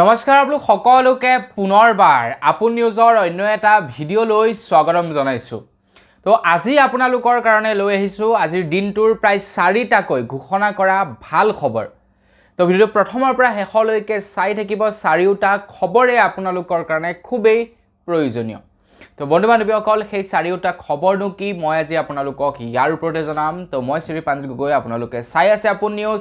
নমস্কাৰ আপোন সকলোকে পুনৰবাৰ আপোন নিউজৰ অন্য এটা ভিডিঅ'লৈ স্বাগতম জনাইছোঁ তো আজি আপোনালোকৰ কাৰণে লৈ আহিছোঁ আজিৰ দিনটোৰ প্ৰায় চাৰিটাকৈ ঘোষণা কৰা ভাল খবৰ তো ভিডিঅ'টো প্ৰথমৰ পৰা শেষলৈকে চাই থাকিব চাৰিওটা খবৰে আপোনালোকৰ কাৰণে খুবেই প্ৰয়োজনীয় তো বন্ধু বান্ধৱীসকল সেই চাৰিওটা খবৰনো কি মই আজি আপোনালোকক ইয়াৰ ওপৰতে জনাম তো মই শ্ৰী পাঞ্জল গগৈ আপোনালোকে চাই আছে আপোন নিউজ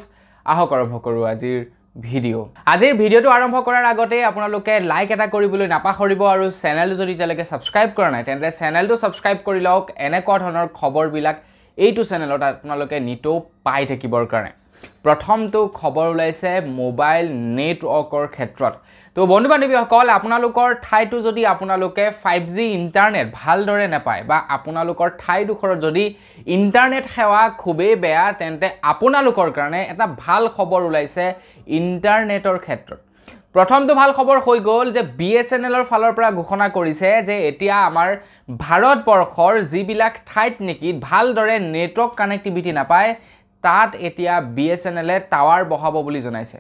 আহক আৰম্ভ কৰোঁ আজিৰ ভিডিঅ' আজিৰ ভিডিঅ'টো আৰম্ভ কৰাৰ আগতে আপোনালোকে লাইক এটা কৰিবলৈ নাপাহৰিব আৰু চেনেলটো যদি এতিয়ালৈকে ছাবস্ক্ৰাইব কৰা নাই তেন্তে চেনেলটো ছাবস্ক্ৰাইব কৰি লওক এনেকুৱা ধৰণৰ খবৰবিলাক এইটো চেনেলত আপোনালোকে নিতৌ পাই থাকিবৰ কাৰণে প্ৰথমটো খবৰ ওলাইছে মোবাইল নেটৱৰ্কৰ ক্ষেত্ৰত তো বন্ধু বান্ধৱীসকল আপোনালোকৰ ঠাইটো যদি আপোনালোকে ফাইভ জি ইণ্টাৰনেট ভালদৰে নাপায় বা আপোনালোকৰ ঠাইডোখৰত যদি ইণ্টাৰনেট সেৱা খুবেই বেয়া তেন্তে আপোনালোকৰ কাৰণে এটা ভাল খবৰ ওলাইছে ইণ্টাৰনেটৰ ক্ষেত্ৰত প্ৰথমটো ভাল খবৰ হৈ গ'ল যে বি এছ এন এলৰ ফালৰ পৰা ঘোষণা কৰিছে যে এতিয়া আমাৰ ভাৰতবৰ্ষৰ যিবিলাক ঠাইত নেকি ভালদৰে নেটৱৰ্ক কানেক্টিভিটি নাপায় তাত এতিয়া বি এছ এন এলে টাৱাৰ বহাব বুলি জনাইছে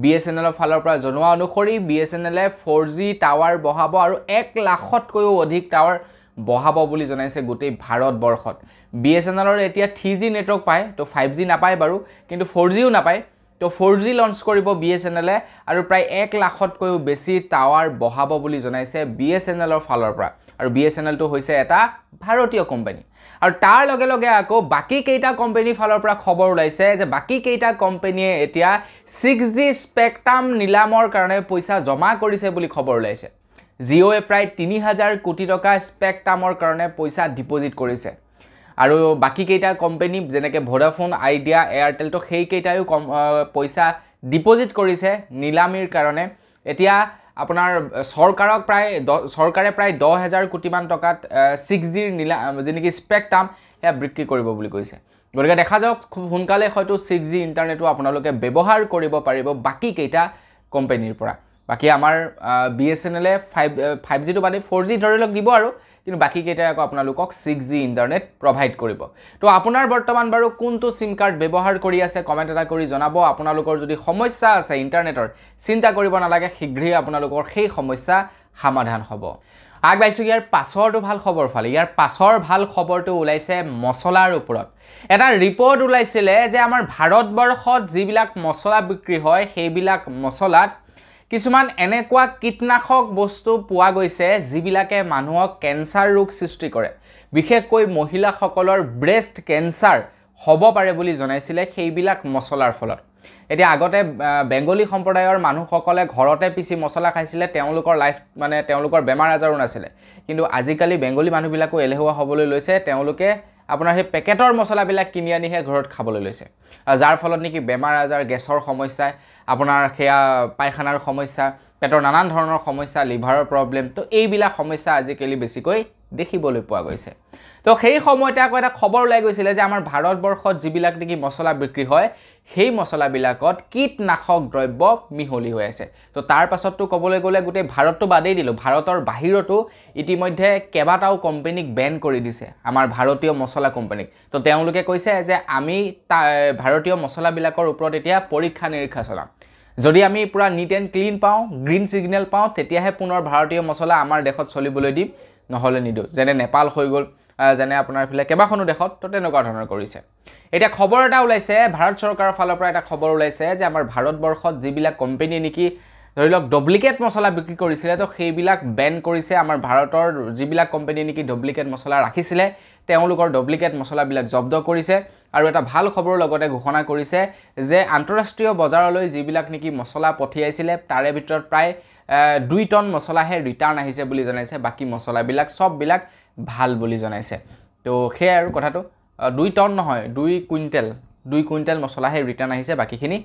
বি এছ এন এলৰ ফালৰ পৰা জনোৱা অনুসৰি বি এছ এন এলে ফ'ৰ জি টাৱাৰ বহাব আৰু এক লাখতকৈও অধিক টাৱাৰ বহাব বুলি জনাইছে গোটেই ভাৰতবৰ্ষত বি এছ এন এলৰ এতিয়া থ্ৰী জি নেটৱৰ্ক পায় ত' ফাইভ জি নাপায় বাৰু কিন্তু ফ'ৰ জিও নাপায় ত' ফ'ৰ জি লঞ্চ কৰিব বি এছ এন এলে আৰু প্ৰায় এক লাখতকৈও বেছি টাৱাৰ বহাব বুলি জনাইছে বি এছ এন এলৰ ফালৰ পৰা আৰু বি এছ এন এলটো হৈছে এটা ভাৰতীয় কোম্পানী আৰু তাৰ লগে লগে আকৌ বাকীকেইটা কোম্পানীৰ ফালৰ পৰা খবৰ ওলাইছে যে বাকী কেইটা কোম্পানীয়ে এতিয়া ছিক্স জি স্পেকট্ৰাম নিলামৰ কাৰণে পইচা জমা কৰিছে বুলি খবৰ ওলাইছে জিঅ'য়ে প্ৰায় তিনি হাজাৰ কোটি টকা স্পেকট্ৰামৰ কাৰণে পইচা ডিপ'জিট কৰিছে আৰু বাকীকেইটা কোম্পানী যেনেকৈ ভোডাফোন আইডিয়া এয়াৰটেলটো সেইকেইটায়ো কম পইচা ডিপ'জিট কৰিছে নিলামীৰ কাৰণে এতিয়া আপোনাৰ চৰকাৰক প্ৰায় দহ চৰকাৰে প্ৰায় দহ হেজাৰ কোটিমান টকাত ছিক্স জিৰ নীলা যি নেকি স্পেকট্ৰাম সেয়া বিক্ৰী কৰিব বুলি কৈছে গতিকে দেখা যাওক খুব সোনকালে হয়তো ছিক্স জি ইণ্টাৰনেটো আপোনালোকে ব্যৱহাৰ কৰিব পাৰিব বাকীকেইটা কোম্পেনীৰ পৰা বাকী আমাৰ বি এছ এন এলে ফাইভ ফাইভ জিটো বাদে ফ'ৰ জি ধৰি লওক দিব আৰু কিন্তু বাকীকেইটাই আকৌ আপোনালোকক ছিক্স জি ইণ্টাৰনেট প্ৰভাইড কৰিব তো আপোনাৰ বৰ্তমান বাৰু কোনটো চিম কাৰ্ড ব্যৱহাৰ কৰি আছে কমেণ্ট এটা কৰি জনাব আপোনালোকৰ যদি সমস্যা আছে ইণ্টাৰনেটৰ চিন্তা কৰিব নালাগে শীঘ্ৰেই আপোনালোকৰ সেই সমস্যা সমাধান হ'ব আগবাঢ়িছোঁ ইয়াৰ পাছৰটো ভাল খবৰ ফালে ইয়াৰ পাছৰ ভাল খবৰটো ওলাইছে মছলাৰ ওপৰত এটা ৰিপৰ্ট ওলাইছিলে যে আমাৰ ভাৰতবৰ্ষত যিবিলাক মছলা বিক্ৰী হয় সেইবিলাক মছলাত কিছুমান এনেকুৱা কীটনাশক বস্তু পোৱা গৈছে যিবিলাকে মানুহক কেঞ্চাৰ ৰোগ সৃষ্টি কৰে বিশেষকৈ মহিলাসকলৰ ব্ৰেষ্ট কেঞ্চাৰ হ'ব পাৰে বুলি জনাইছিলে সেইবিলাক মচলাৰ ফলত এতিয়া আগতে বেংগলী সম্প্ৰদায়ৰ মানুহসকলে ঘৰতে পিচি মছলা খাইছিলে তেওঁলোকৰ লাইফ মানে তেওঁলোকৰ বেমাৰ আজাৰো নাছিলে কিন্তু আজিকালি বেংগলী মানুহবিলাকো এলেহুৱা হ'বলৈ লৈছে তেওঁলোকে আপোনাৰ সেই পেকেটৰ মছলাবিলাক কিনি আনিহে ঘৰত খাবলৈ লৈছে যাৰ ফলত নেকি বেমাৰ আজাৰ গেছৰ সমস্যা আপোনাৰ সেয়া পায়খানাৰ সমস্যা পেটৰ নানান ধৰণৰ সমস্যা লিভাৰৰ প্ৰব্লেম তো এইবিলাক সমস্যা আজিকালি বেছিকৈ দেখিবলৈ পোৱা গৈছে তো সেই সময়তে আকৌ এটা খবৰ ওলাই গৈছিলে যে আমাৰ ভাৰতবৰ্ষত যিবিলাক নেকি মছলা বিক্ৰী হয় সেই মছলাবিলাকত কীটনাশক দ্ৰব্য মিহলি হৈ আছে তো তাৰ পাছততো ক'বলৈ গ'লে গোটেই ভাৰতটো বাদেই দিলোঁ ভাৰতৰ বাহিৰতো ইতিমধ্যে কেইবাটাও কোম্পেনীক বেন কৰি দিছে আমাৰ ভাৰতীয় মছলা কোম্পেনীক তো তেওঁলোকে কৈছে যে আমি তা ভাৰতীয় মছলাবিলাকৰ ওপৰত এতিয়া পৰীক্ষা নিৰীক্ষা চলাম যদি আমি পূৰা নীট এণ্ড ক্লিন পাওঁ গ্ৰীণ ছিগনেল পাওঁ তেতিয়াহে পুনৰ ভাৰতীয় মছলা আমাৰ দেশত চলিবলৈ দিম নহ'লে নিদিওঁ যেনে নেপাল হৈ গ'ল যেনে আপোনাৰ এইফালে কেইবাখনো দেশত তো তেনেকুৱা ধৰণৰ কৰিছে এতিয়া খবৰ এটা ওলাইছে ভাৰত চৰকাৰৰ ফালৰ পৰা এটা খবৰ ওলাইছে যে আমাৰ ভাৰতবৰ্ষত যিবিলাক কোম্পেনীয়ে নেকি ধৰি লওক ডুপ্লিকেট মছলা বিক্ৰী কৰিছিলে তো সেইবিলাক বেন কৰিছে আমাৰ ভাৰতৰ যিবিলাক কোম্পেনীয়ে নেকি ডুপ্লিকেট মছলা ৰাখিছিলে তেওঁলোকৰ ডুপ্লিকেট মছলাবিলাক জব্দ কৰিছে আৰু এটা ভাল খবৰৰ লগতে ঘোষণা কৰিছে যে আন্তঃৰাষ্ট্ৰীয় বজাৰলৈ যিবিলাক নেকি মছলা পঠিয়াইছিলে তাৰে ভিতৰত প্ৰায় দুই টন মছলাহে ৰিটাৰ্ণ আহিছে বুলি জনাইছে বাকী মছলাবিলাক চববিলাক ভাল বুলি জনাইছে তো সেয়াই আৰু কথাটো দুই টন নহয় দুই কুইণ্টেল দুই কুইণ্টেল মছলাহে ৰিটাৰ্ণ আহিছে বাকীখিনি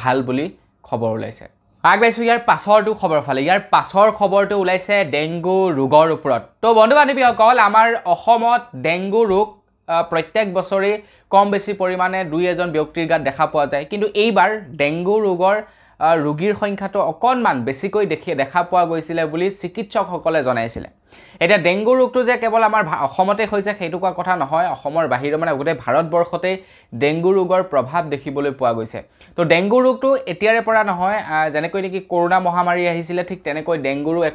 ভাল বুলি খবৰ ওলাইছে আগবাঢ়িছোঁ ইয়াৰ পাছৰটো খবৰ ফালে ইয়াৰ পাছৰ খবৰটো ওলাইছে ডেংগু ৰোগৰ ওপৰত তো বন্ধু বান্ধৱীসকল আমাৰ অসমত ডেংগু ৰোগ প্ৰত্যেক বছৰেই কম বেছি পৰিমাণে দুই এজন ব্যক্তিৰ গাত দেখা পোৱা যায় কিন্তু এইবাৰ ডেংগু ৰোগৰ ৰোগীৰ সংখ্যাটো অকণমান বেছিকৈ দেখি দেখা পোৱা গৈছিলে বুলি চিকিৎসকসকলে জনাইছিলে এতিয়া ডেংগু ৰোগটো যে কেৱল আমাৰ অসমতে হৈছে সেইটো কোৱা কথা নহয় অসমৰ বাহিৰৰ মানে গোটেই ভাৰতবৰ্ষতেই ডেংগু ৰোগৰ প্ৰভাৱ দেখিবলৈ পোৱা গৈছে তো ডেংগু ৰোগটো এতিয়াৰে পৰা নহয় যেনেকৈ নেকি কৰোণা মহামাৰী আহিছিলে ঠিক তেনেকৈ ডেংগু ৰোগ এক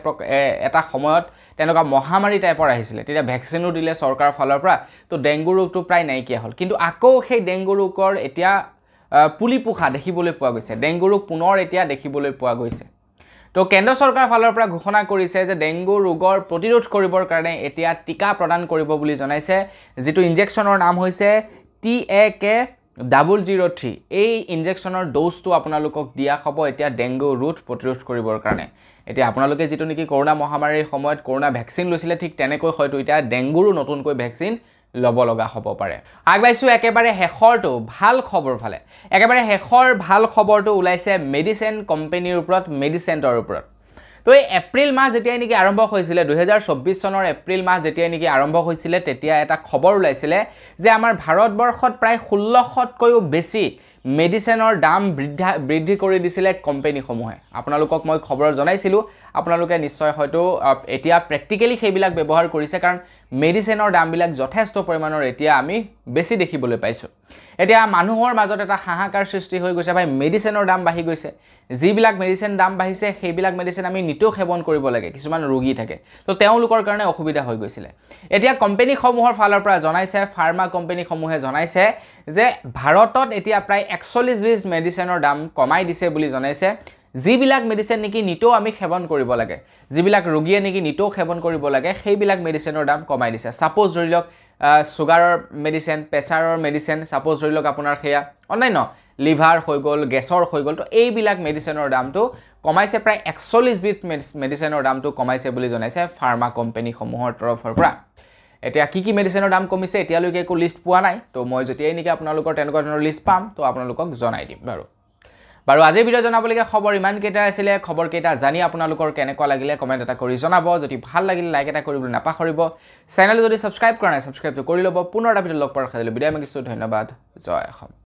এটা সময়ত তেনেকুৱা মহামাৰী টাইপৰ আহিছিলে তেতিয়া ভেকচিনো দিলে চৰকাৰৰ ফালৰ পৰা তো ডেংগু ৰোগটো প্ৰায় নাইকিয়া হ'ল কিন্তু আকৌ সেই ডেংগু ৰোগৰ এতিয়া পুলি পোখা দেখিবলৈ পোৱা গৈছে ডেংগু ৰোগ পুনৰ এতিয়া দেখিবলৈ পোৱা গৈছে তো কেন্দ্ৰ সৰকাৰ ফালৰ পৰা ঘোষণা কৰিছে যে ডেংগু ৰোগৰ প্ৰতিৰোধ কৰিবৰ কাৰণে এতিয়া টিকা প্ৰদান কৰিব বুলি জনাইছে যিটো ইনজেকশ্যনৰ নাম হৈছে T A K double zero' three এই ইনজেকশ্যনৰ ড'জটো আপোনালোকক দিয়া হ'ব এতিয়া ডেংগু ৰোধ প্ৰতিৰোধ কৰিবৰ কাৰণে এতিয়া আপোনালোকে যিটো নেকি কৰোণা মহামাৰীৰ সময়ত কৰোণা ভেকচিন লৈছিলে ঠিক তেনেকৈ হয়তো এতিয়া ডেংগুৰো নতুনকৈ ভেকচিন ল'ব লগা হ'ব পাৰে আগবাইছোঁ একেবাৰে শেষৰটো ভাল খবৰ ফালে একেবাৰে শেষৰ ভাল খবৰটো ওলাইছে মেডিচিন কোম্পেনীৰ ওপৰত মেডিচেণ্টৰ ওপৰত তো এই এপ্ৰিল মাহ যেতিয়াই নেকি আৰম্ভ হৈছিলে দুহেজাৰ চৌব্বিছ চনৰ এপ্ৰিল মাহ যেতিয়াই নেকি আৰম্ভ হৈছিলে তেতিয়া এটা খবৰ ওলাইছিলে যে আমাৰ ভাৰতবৰ্ষত প্ৰায় ষোল্লশতকৈও বেছি মেডিচিনৰ দাম বৃদ্ধা বৃদ্ধি কৰি দিছিলে কোম্পেনীসমূহে আপোনালোকক মই খবৰ জনাইছিলোঁ আপোনালোকে নিশ্চয় হয়তো এতিয়া প্ৰেক্টিকেলি সেইবিলাক ব্যৱহাৰ কৰিছে কাৰণ মেডিচিনৰ দামবিলাক যথেষ্ট পৰিমাণৰ এতিয়া আমি বেছি দেখিবলৈ পাইছোঁ এতিয়া মানুহৰ মাজত এটা হাহাকাৰ সৃষ্টি হৈ গৈছে ভাই মেডিচিনৰ দাম বাঢ়ি গৈছে যিবিলাক মেডিচিন দাম বাঢ়িছে সেইবিলাক মেডিচিন আমি নিতৌ সেৱন কৰিব লাগে কিছুমান ৰোগী থাকে তো তেওঁলোকৰ কাৰণে অসুবিধা হৈ গৈছিলে এতিয়া কোম্পেনীসমূহৰ ফালৰ পৰা জনাইছে ফাৰ্মা কোম্পেনীসমূহে জনাইছে যে ভাৰতত এতিয়া প্ৰায় একচল্লিছ বিছ মেডিচিনৰ দাম কমাই দিছে বুলি জনাইছে যিবিলাক মেডিচিন নেকি নিতৌ আমি সেৱন কৰিব লাগে যিবিলাক ৰোগীয়ে নেকি নিতৌ সেৱন কৰিব লাগে সেইবিলাক মেডিচিনৰ দাম কমাই দিছে ছাপ'জ ধৰি লওক চুগাৰৰ মেডিচিন প্ৰেচাৰৰ মেডিচিন ছাপ'জ ধৰি লওক আপোনাৰ সেয়া অন্যান্য লিভাৰ হৈ গ'ল গেছৰ হৈ গ'ল তো এইবিলাক মেডিচিনৰ দামটো কমাইছে প্ৰায় একচল্লিছ একচল্লিছবিধ মেডিচিনৰ দামটো কমাইছে বুলি জনাইছে ফাৰ্মা কোম্পেনীসমূহৰ তৰফৰ পৰা এতিয়া কি কি মেডিচিনৰ দাম কমিছে এতিয়ালৈকে একো লিষ্ট পোৱা নাই তো মই যেতিয়াই নেকি আপোনালোকৰ তেনেকুৱা ধৰণৰ লিষ্ট পাম তো আপোনালোকক জনাই দিম বাৰু বাৰু আজিৰ ভিডিঅ' জনাবলগীয়া খবৰ ইমান কেইটা আছিলে খবৰ কেইটা জানি আপোনালোকৰ কেনেকুৱা লাগিলে কমেণ্ট এটা কৰি জনাব যদি ভাল লাগিলে লাইক এটা কৰিবলৈ নাপাহৰিব চেনেল যদি ছাবস্ক্ৰাইব কৰা নাই ছাবস্ক্ৰাইবটো কৰি ল'ব পুনৰ এটা ভিডিঅ' লগ পোৱাৰ খাইছিলোঁ বিদায় মাগিছোঁ ধন্যবাদ জয় অসম